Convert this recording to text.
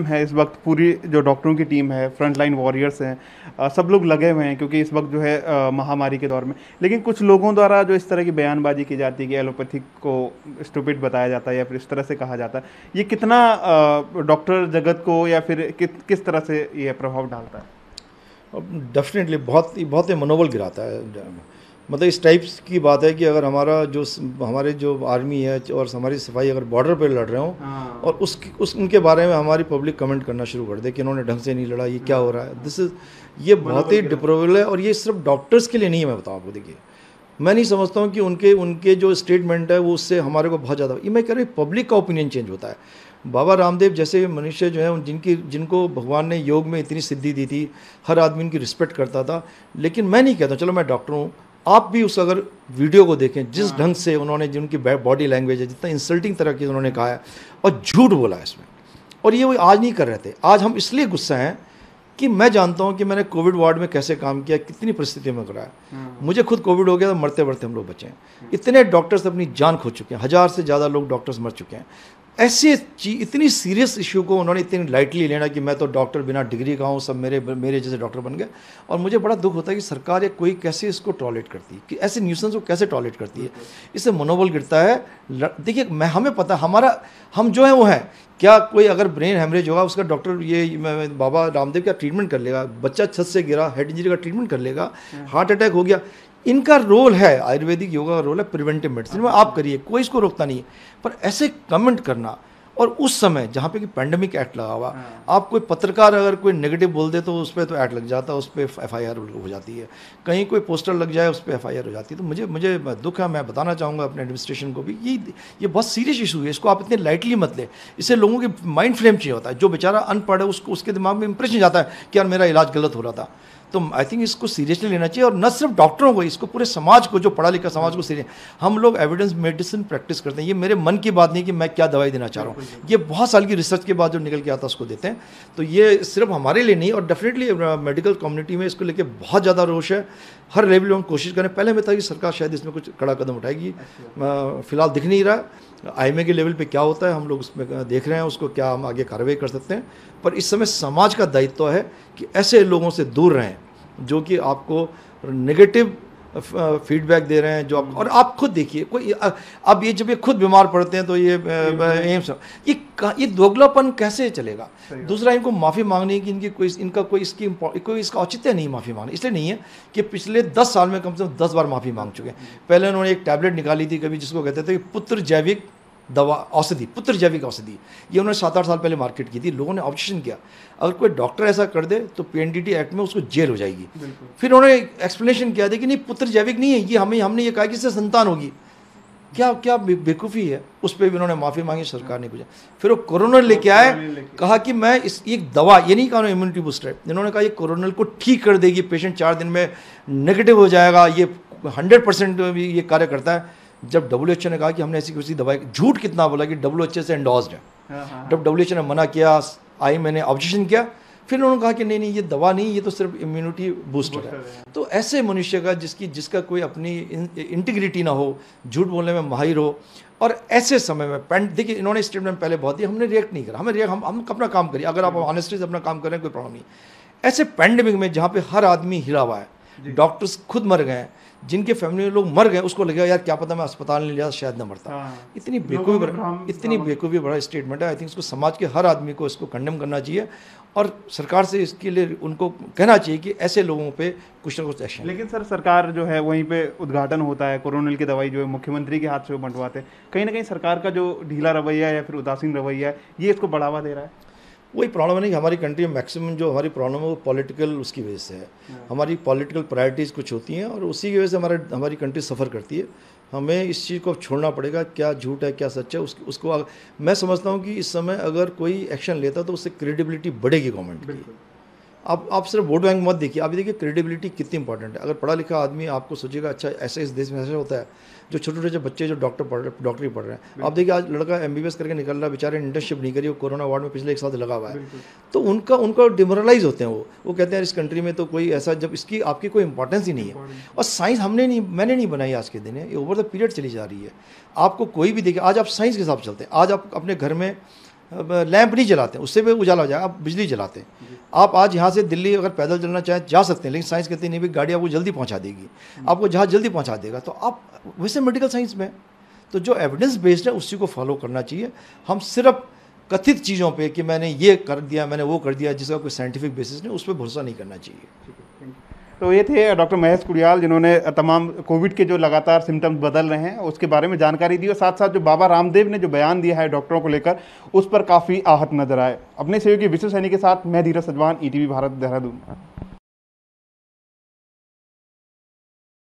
है इस वक्त पूरी जो डॉक्टरों की टीम है फ्रंट लाइन वॉरियर्स हैं सब लोग लगे हुए हैं क्योंकि इस वक्त जो है महामारी के दौर में लेकिन कुछ लोगों द्वारा जो इस तरह की बयानबाजी की जाती है कि एलोपैथिक को स्टूपिट बताया जाता है या फिर इस तरह से कहा जाता है ये कितना डॉक्टर जगत को या फिर कि, किस तरह से ये प्रभाव डालता है डेफिनेटली बहुत बहुत ही मनोबल गिराता है मतलब इस टाइप्स की बात है कि अगर हमारा जो हमारे जो आर्मी है और हमारी सफाई अगर बॉर्डर पर लड़ रहे हों हाँ। और उस उस उनके बारे में हमारी पब्लिक कमेंट करना शुरू कर दे कि इन्होंने ढंग से नहीं लड़ा ये क्या हो रहा है दिस इज़ ये बहुत ही डिप्रोवेबल है और ये सिर्फ डॉक्टर्स के लिए नहीं है मैं बताऊँ आपको देखिए मैं नहीं समझता हूँ कि उनके उनके जो स्टेटमेंट है वो उससे हमारे को बहुत ज़्यादा ये मैं कह रही पब्लिक का ओपिनियन चेंज होता है बाबा रामदेव जैसे मनुष्य जो है जिनकी जिनको भगवान ने योग में इतनी सिद्धि दी थी हर आदमी उनकी रिस्पेक्ट करता था लेकिन मैं नहीं कहता चलो मैं डॉक्टर हूँ आप भी उस अगर वीडियो को देखें जिस हाँ। ढंग से उन्होंने जिनकी बॉडी लैंग्वेज है जितना इंसल्टिंग तरह की उन्होंने कहा है और झूठ बोला है इसमें और ये वो आज नहीं कर रहे थे आज हम इसलिए गुस्सा हैं कि मैं जानता हूँ कि मैंने कोविड वार्ड में कैसे काम किया कितनी परिस्थितियों में कराया हाँ। मुझे खुद कोविड हो गया तो मरते मरते हम लोग बचे हैं इतने डॉक्टर्स अपनी जान खो चुके हैं हज़ार से ज़्यादा लोग डॉक्टर्स मर चुके हैं ऐसे इतनी सीरियस इशू को उन्होंने इतनी लाइटली लेना कि मैं तो डॉक्टर बिना डिग्री का हूँ सब मेरे मेरे जैसे डॉक्टर बन गए और मुझे बड़ा दुख होता है कि सरकार या कोई कैसे इसको टॉयलेट करती है कि ऐसे न्यूसेंस को कैसे टॉयलेट करती है इससे मनोबल गिरता है देखिए मैं हमें पता हमारा हम जो है वो हैं क्या कोई अगर ब्रेन हेमरेज होगा उसका डॉक्टर ये बाबा रामदेव का ट्रीटमेंट कर लेगा बच्चा छत से गिरा हेड इंजरी का ट्रीटमेंट कर लेगा हार्ट अटैक हो गया इनका रोल है आयुर्वेदिक योगा का रोल है प्रिवेंटिव मेडिसिन में आप करिए कोई इसको रोकता नहीं है पर ऐसे कमेंट करना और उस समय जहाँ पे कि पैंडमिक एक्ट लगा हुआ हाँ। आप कोई पत्रकार अगर कोई नेगेटिव बोल दे तो उस पर तो एक्ट लग जाता है उस पर एफ हो जाती है कहीं कोई पोस्टर लग जाए उस पर एफ हो जाती है तो मुझे मुझे दुख है मैं बताना चाहूँगा अपने एडमिनिस्ट्रेशन को भी ये ये बहुत सीरियस इशू है इसको आप इतने लाइटली मत लें इससे लोगों के माइंड फ्रेम चाहिए होता है जो बेचारा अनपढ़ है उसको उसके दिमाग में इंप्रेशन जाता है कि यार मेरा इलाज गलत हो रहा था तो आई थिंक इसको सीरियसली लेना चाहिए और न सिर्फ डॉक्टरों को इसको पूरे समाज को जो पढ़ा लिखा समाज को सीरियस हम लोग एविडेंस मेडिसिन प्रैक्टिस करते हैं ये मेरे मन की बात नहीं कि मैं क्या दवाई देना चाह रहा हूँ ये बहुत साल की रिसर्च के बाद जो निकल के आता है उसको देते हैं तो ये सिर्फ हमारे लिए नहीं और डेफिनेटली मेडिकल कम्युनिटी में इसको लेकर बहुत ज़्यादा रोश है हर लेवल में हम कोशिश करें पहले हमें था कि सरकार शायद इसमें कुछ कड़ा कदम उठाएगी अच्छा। फिलहाल दिख नहीं रहा आई के लेवल पर क्या होता है हम लोग उसमें uh, देख रहे हैं उसको क्या हम आगे कार्रवाई कर सकते हैं पर इस समय समाज का दायित्व है कि ऐसे लोगों से दूर रहें जो कि आपको नेगेटिव फीडबैक uh, दे रहे हैं जो आप हम्म। और आप खुद देखिए कोई अब ये जब ये खुद बीमार पड़ते हैं तो ये एम्स ये ये दोगलापन कैसे चलेगा दूसरा इनको माफ़ी मांगने की इनकी कोई इनका कोई इसकी कोई इसका औचित्य नहीं माफ़ी मांगना इसलिए नहीं है कि पिछले दस साल में कम से कम दस बार माफ़ी मांग चुके हैं हम्म। पहले उन्होंने एक टैबलेट निकाली थी कभी जिसको कहते थे कि पुत्र जैविक दवा औषधि पुत्र जैविक औषधि ये उन्होंने सात आठ साल पहले मार्केट की थी लोगों ने ऑब्जेक्शन किया अगर कोई डॉक्टर ऐसा कर दे तो पी एक्ट में उसको जेल हो जाएगी फिर उन्होंने एक्सप्लेनेशन किया था कि नहीं पुत्र जैविक नहीं है ये हमें हमने ये कहा कि इससे संतान होगी क्या क्या बेकूफी है उस पर भी उन्होंने माफ़ी मांगी सरकार ने पूछा फिर वो कोरोनल लेके आए कहा कि मैं इस एक दवा ये नहीं कहा इम्यूनिटी बूस्टर है इन्होंने कहा ये कोरोनल को ठीक कर देगी पेशेंट चार दिन में नेगेटिव हो जाएगा ये हंड्रेड परसेंट ये कार्य करता है जब डब्ल्यू ने कहा कि हमने ऐसी किसी दवाई झूठ कितना बोला कि डब्ल्यू से एंडोज है हाँ, हाँ, हाँ। जब डब्ल्यू ने मना किया आई मैंने ऑब्जेक्शन किया फिर उन्होंने कहा कि नहीं नहीं ये दवा नहीं ये तो सिर्फ इम्यूनिटी बूस्टर है तो ऐसे मनुष्य का जिसकी जिसका कोई अपनी इंटीग्रिटी ना हो झूठ बोलने में माहिर हो और ऐसे समय में पैंट देखिए इन्होंने स्टेटमेंट पहले बहुत दिया हमने रिएक्ट नहीं करा हमें रिएक्ट हम हम अपना काम करिए अगर आप ऑनेस्टली से अपना काम करें कोई प्रॉब्लम नहीं ऐसे पैंडमिक में जहाँ पे हर आदमी हिला हुआ है डॉक्टर्स खुद मर गए हैं जिनके फैमिली में लोग मर गए उसको लगेगा यार क्या पता मैं अस्पताल नहीं लिया शायद ना मरता हाँ। इतनी बेकूफ़ी इतनी बेकूफ़ी बड़ा स्टेटमेंट है आई थिंक इसको समाज के हर आदमी को इसको कंडेम करना चाहिए और सरकार से इसके लिए उनको कहना चाहिए कि ऐसे लोगों पे कुछ ना कुछ एक्शन लेकिन सर सरकार जो है वहीं पे उद्घाटन होता है कोरोनल की दवाई जो है मुख्यमंत्री के हाथ से वो बंटवाते हैं कहीं ना कहीं सरकार का जो ढीला रवैया या फिर उदासीन रवैया है ये इसको बढ़ावा दे रहा है वही प्रॉब्लम नहीं हमारी कंट्री में मैक्सिमम जो हमारी प्रॉब्लम है वो पॉलिटिकल उसकी वजह से है हाँ। हमारी पॉलिटिकल प्रायोरिटीज़ कुछ होती हैं और उसी की वजह से हमारे हमारी कंट्री सफ़र करती है हमें इस चीज़ को छोड़ना पड़ेगा क्या झूठ है क्या सच है उस, उसको मैं समझता हूँ कि इस समय अगर कोई एक्शन लेता तो उससे क्रेडिबिलिटी बढ़ेगी गवर्नमेंट की आप आप सिर्फ वोट बैंक मत देखिए आप देखिए क्रेडिबिलिटी कितनी इंपॉर्टेंट है अगर पढ़ा लिखा आदमी आपको सोचेगा अच्छा ऐसे इस देश में ऐसा होता है जो छोटे छोटे बच्चे जो डॉक्टर पढ़ रहे डॉक्टरी पढ़ रहे हैं आप देखिए आज लड़का एम करके निकल रहा है बेचारे इंटर्नशिप नहीं करी वो कोरोना वार्ड में पिछले एक साथ लगा हुआ है तो उनका उनका डिमोरलाइज होते हैं वो वो कहते हैं इस कंट्री में तो कोई ऐसा जब इसकी आपकी कोई इंपॉर्टेंस ही नहीं है और साइंस हमने नहीं मैंने नहीं बनाई आज के दिन ये ओवर द पीरियड चली जा रही है आपको कोई भी देखिए आज आप साइंस के हिसाब से चलते हैं आज आप अपने घर में लैंप नहीं जलाते उससे भी उजाला हो जाए आप बिजली जलाते हैं आप आज यहाँ से दिल्ली अगर पैदल चलना चाहें जा सकते हैं लेकिन साइंस कहती नहीं भी गाड़ी आपको जल्दी पहुँचा देगी हम्म। आपको जहाँ जल्दी पहुँचा देगा तो आप वैसे मेडिकल साइंस में तो जो एविडेंस बेस्ड है उसी को फॉलो करना चाहिए हम सिर्फ कथित चीज़ों पे कि मैंने ये कर दिया मैंने वो कर दिया जिसका कोई साइंटिफिक बेसिस नहीं उस पर भरोसा नहीं करना चाहिए तो ये थे डॉक्टर महेश कुड़ियाल जिन्होंने तमाम कोविड के जो लगातार सिम्टम्स बदल रहे हैं उसके बारे में जानकारी दी और साथ साथ जो बाबा रामदेव ने जो बयान दिया है डॉक्टरों को लेकर उस पर काफ़ी आहत नजर आए अपने सहयोगी विश्व सैनी के साथ मैं धीरज सजवान ई e भारत देहरादून